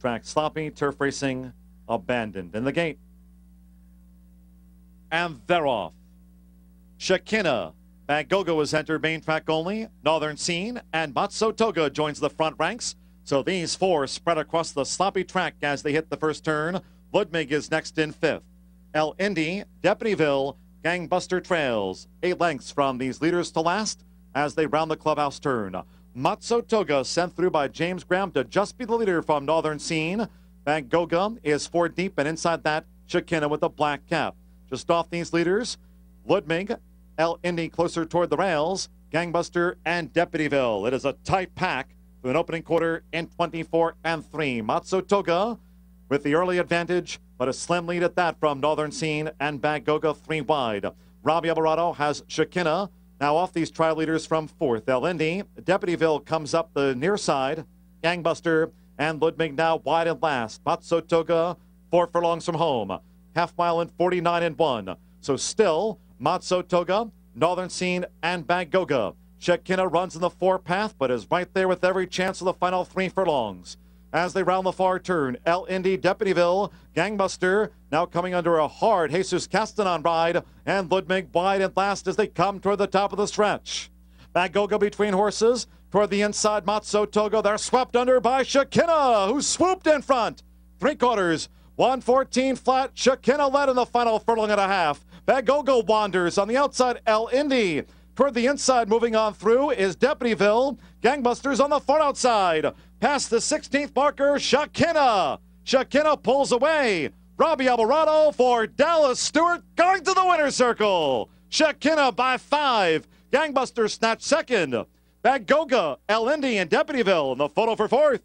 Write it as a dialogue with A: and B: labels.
A: Track sloppy, turf racing abandoned. In the gate, Amverov, Shakina, Magogo has entered main track only, Northern Scene, and Matsotoga Toga joins the front ranks. So these four spread across the sloppy track as they hit the first turn. Ludwig is next in fifth. El Indy, Deputyville, Gangbuster Trails, eight lengths from these leaders to last as they round the clubhouse turn. Matsu Toga sent through by James Graham to just be the leader from Northern Scene. Van Gogum is four deep, and inside that, Shakina with a black cap. Just off these leaders, Ludmig, El Indy closer toward the rails, Gangbuster, and Deputyville. It is a tight pack through an opening quarter in 24 and 3. Matsu Toga with the early advantage, but a slim lead at that from Northern Scene and Van Goga three wide. Robbie Alvarado has Shakina. Now off these trial leaders from fourth. El Deputyville comes up the near side. Gangbuster and Ludwig now wide and last. Matsutoga, four furlongs from home. Half mile in 49 and one. So still, Matsutoga, Northern Scene, and Bagoga. Shekina runs in the four path, but is right there with every chance of the final three furlongs as they round the far turn. El Indy, Deputyville, Gangbuster, now coming under a hard Jesus Castanon ride, and Ludwig wide at last as they come toward the top of the stretch. go-go between horses, toward the inside, Matso Togo. They're swept under by Shakina, who swooped in front. Three quarters, 114 flat. Shakina led in the final furlong and a half. Bagogo wanders on the outside, El Indy. Toward the inside, moving on through, is Deputyville. Gangbusters on the far outside. Past the 16th marker, Shakina. Shakina pulls away. Robbie Alvarado for Dallas Stewart going to the winner's circle. Shakina by five. Gangbuster snatched second. Bagoga, El Indy, and Deputyville in the photo for fourth.